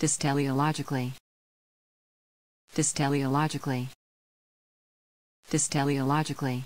This teleologically. This teleologically. This teleologically.